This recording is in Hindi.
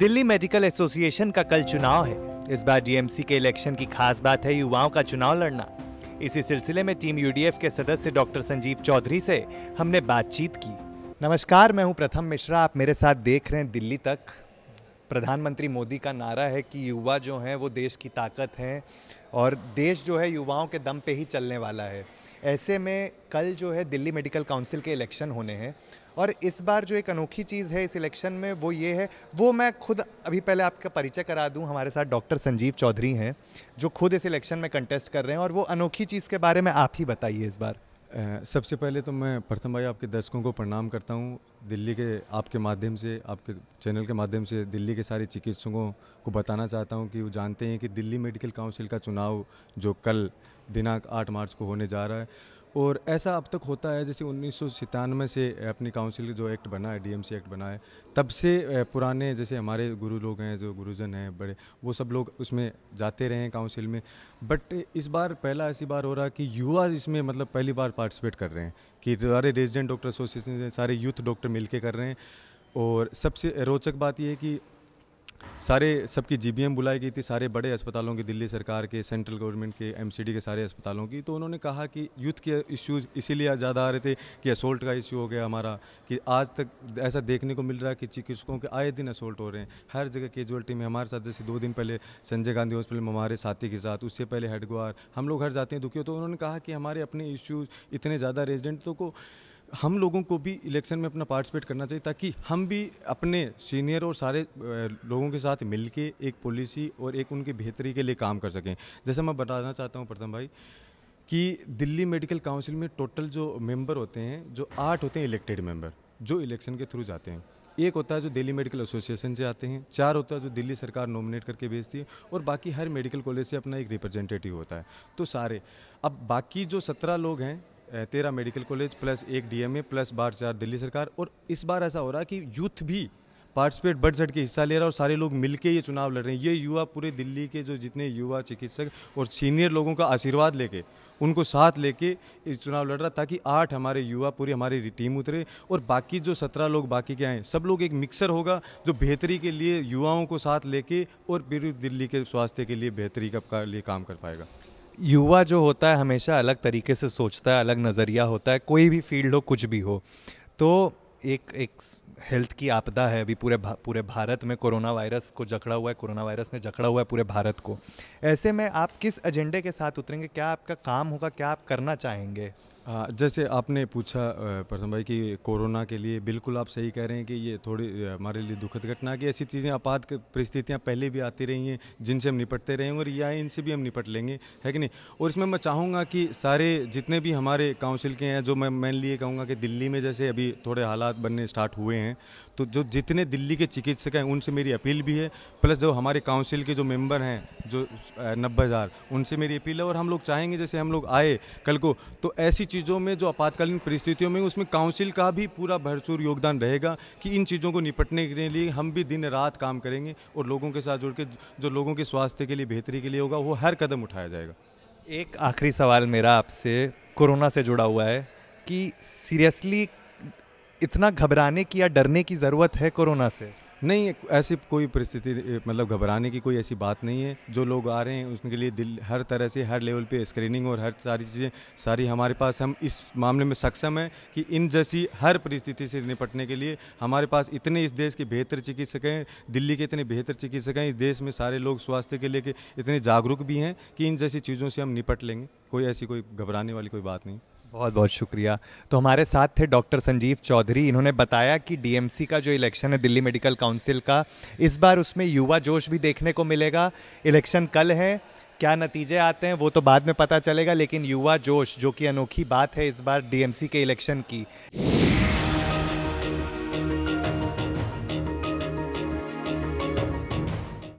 दिल्ली मेडिकल एसोसिएशन का कल चुनाव है इस बार डीएमसी के इलेक्शन की खास बात है युवाओं का चुनाव लड़ना इसी सिलसिले में टीम यूडीएफ के सदस्य डॉक्टर संजीव चौधरी से हमने बातचीत की नमस्कार मैं हूं प्रथम मिश्रा आप मेरे साथ देख रहे हैं दिल्ली तक प्रधानमंत्री मोदी का नारा है कि युवा जो हैं वो देश की ताकत हैं और देश जो है युवाओं के दम पे ही चलने वाला है ऐसे में कल जो है दिल्ली मेडिकल काउंसिल के इलेक्शन होने हैं और इस बार जो एक अनोखी चीज़ है इस इलेक्शन में वो ये है वो मैं खुद अभी पहले आपका परिचय करा दूं हमारे साथ डॉक्टर संजीव चौधरी हैं जो खुद इस इलेक्शन में कंटेस्ट कर रहे हैं और वो अनोखी चीज़ के बारे में आप ही बताइए इस बार सबसे पहले तो मैं प्रथम भाई आपके दर्शकों को प्रणाम करता हूँ दिल्ली के आपके माध्यम से आपके चैनल के माध्यम से दिल्ली के सारे चिकित्सकों को बताना चाहता हूँ कि वो जानते हैं कि दिल्ली मेडिकल काउंसिल का चुनाव जो कल दिनांक आठ मार्च को होने जा रहा है और ऐसा अब तक होता है जैसे उन्नीस से अपनी काउंसिल जो एक्ट बना है डीएमसी एक्ट बना है तब से पुराने जैसे हमारे गुरु लोग हैं जो गुरुजन हैं बड़े वो सब लोग उसमें जाते रहे हैं काउंसिल में बट इस बार पहला ऐसी बार हो रहा कि युवा इसमें मतलब पहली बार पार्टिसिपेट कर रहे हैं कि सारे रेजिडेंट डॉक्टर एसोसिएशन सारे यूथ डॉक्टर मिल कर रहे हैं और सबसे रोचक बात यह है कि सारे सबकी जी बुलाई गई थी सारे बड़े अस्पतालों की दिल्ली सरकार के सेंट्रल गवर्नमेंट के एमसीडी के सारे अस्पतालों की तो उन्होंने कहा कि यूथ के इश्यूज इसीलिए ज़्यादा आ रहे थे कि असोल्ट का इश्यू हो गया हमारा कि आज तक ऐसा देखने को मिल रहा है कि चिकित्सकों के आए दिन असोल्ट हो रहे हैं हर जगह केजुअल्टी में हमारे साथ जैसे दो दिन पहले संजय गांधी हॉस्पिटल में हमारे साथी के साथ उससे पहले हेडग्वार हम लोग घर जाते हैं दुखी तो उन्होंने कहा कि हमारे अपने इश्यूज़ इतने ज़्यादा रेजिडेंटों तो को हम लोगों को भी इलेक्शन में अपना पार्टिसिपेट करना चाहिए ताकि हम भी अपने सीनियर और सारे लोगों के साथ मिल के एक पॉलिसी और एक उनकी बेहतरी के लिए काम कर सकें जैसे मैं बताना चाहता हूँ प्रथम भाई कि दिल्ली मेडिकल काउंसिल में टोटल जो मेंबर होते हैं जो आठ होते हैं इलेक्टेड मेंबर जो इलेक्शन के थ्रू जाते हैं एक होता है जो दिल्ली मेडिकल एसोसिएशन से आते हैं चार होता है जो दिल्ली सरकार नॉमिनेट करके भेजती है और बाकी हर मेडिकल कॉलेज से अपना एक रिप्रेजेंटेटिव होता है तो सारे अब बाकी जो सत्रह लोग हैं तेरह मेडिकल कॉलेज प्लस एक डीएमए प्लस बार चार दिल्ली सरकार और इस बार ऐसा हो रहा है कि यूथ भी पार्टिसिपेट बढ़ चढ़ के हिस्सा ले रहा है और सारे लोग मिलके ये चुनाव लड़ रहे हैं ये युवा पूरे दिल्ली के जो जितने युवा चिकित्सक और सीनियर लोगों का आशीर्वाद लेके उनको साथ लेके इस चुनाव लड़ रहा ताकि आठ हमारे युवा पूरी हमारी टीम उतरे और बाकी जो सत्रह लोग बाकी के आए सब लोग एक मिक्सर होगा जो बेहतरी के लिए युवाओं को साथ लेके और पूरी दिल्ली के स्वास्थ्य के लिए बेहतरी का लिए काम कर पाएगा युवा जो होता है हमेशा अलग तरीके से सोचता है अलग नज़रिया होता है कोई भी फील्ड हो कुछ भी हो तो एक एक हेल्थ की आपदा है अभी पूरे भा, पूरे भारत में कोरोना वायरस को जकड़ा हुआ है कोरोना वायरस ने जकड़ा हुआ है पूरे भारत को ऐसे में आप किस एजेंडे के साथ उतरेंगे क्या आपका काम होगा क्या आप करना चाहेंगे जैसे आपने पूछा प्रथम भाई कि कोरोना के लिए बिल्कुल आप सही कह रहे हैं कि ये थोड़ी हमारे लिए दुखद घटना कि ऐसी चीज़ें आपात परिस्थितियाँ पहले भी आती रही हैं जिनसे हम निपटते रहेंगे और या इनसे भी हम निपट लेंगे है कि नहीं और इसमें मैं चाहूँगा कि सारे जितने भी हमारे काउंसिल के हैं जो मैं मेनली ये कहूँगा कि दिल्ली में जैसे अभी थोड़े हालात बनने स्टार्ट हुए हैं तो जो जितने दिल्ली के चिकित्सक हैं उनसे मेरी अपील भी है प्लस जो हमारे काउंसिल के जो मेंबर हैं जो नब्बे हज़ार उनसे मेरी अपील है और हम लोग चाहेंगे जैसे हम लोग आए कल को तो ऐसी चीज़ों में जो आपातकालीन परिस्थितियों में उसमें काउंसिल का भी पूरा भरपूर योगदान रहेगा कि इन चीज़ों को निपटने के लिए हम भी दिन रात काम करेंगे और लोगों के साथ जुड़ के जो लोगों के स्वास्थ्य के लिए बेहतरी के लिए होगा वो हर कदम उठाया जाएगा एक आखिरी सवाल मेरा आपसे कोरोना से जुड़ा हुआ है कि सीरियसली इतना घबराने की या डरने की ज़रूरत है कोरोना से नहीं ऐसी कोई परिस्थिति मतलब घबराने की कोई ऐसी बात नहीं है जो लोग आ रहे हैं उनके लिए दिल हर तरह से हर लेवल पे स्क्रीनिंग और हर सारी चीज़ें सारी हमारे पास हम इस मामले में सक्षम हैं कि इन जैसी हर परिस्थिति से निपटने के लिए हमारे पास इतने इस देश के बेहतर चिकित्सक हैं दिल्ली के इतने बेहतर चिकित्सक हैं इस देश में सारे लोग स्वास्थ्य के लेके इतने जागरूक भी हैं कि इन जैसी चीज़ों से हम निपट लेंगे कोई ऐसी कोई घबराने वाली कोई बात नहीं बहुत बहुत शुक्रिया तो हमारे साथ थे डॉक्टर संजीव चौधरी इन्होंने बताया कि डीएमसी का जो इलेक्शन है दिल्ली मेडिकल काउंसिल का इस बार उसमें युवा जोश भी देखने को मिलेगा इलेक्शन कल है क्या नतीजे आते हैं वो तो बाद में पता चलेगा लेकिन युवा जोश जो कि अनोखी बात है इस बार डीएमसी के इलेक्शन की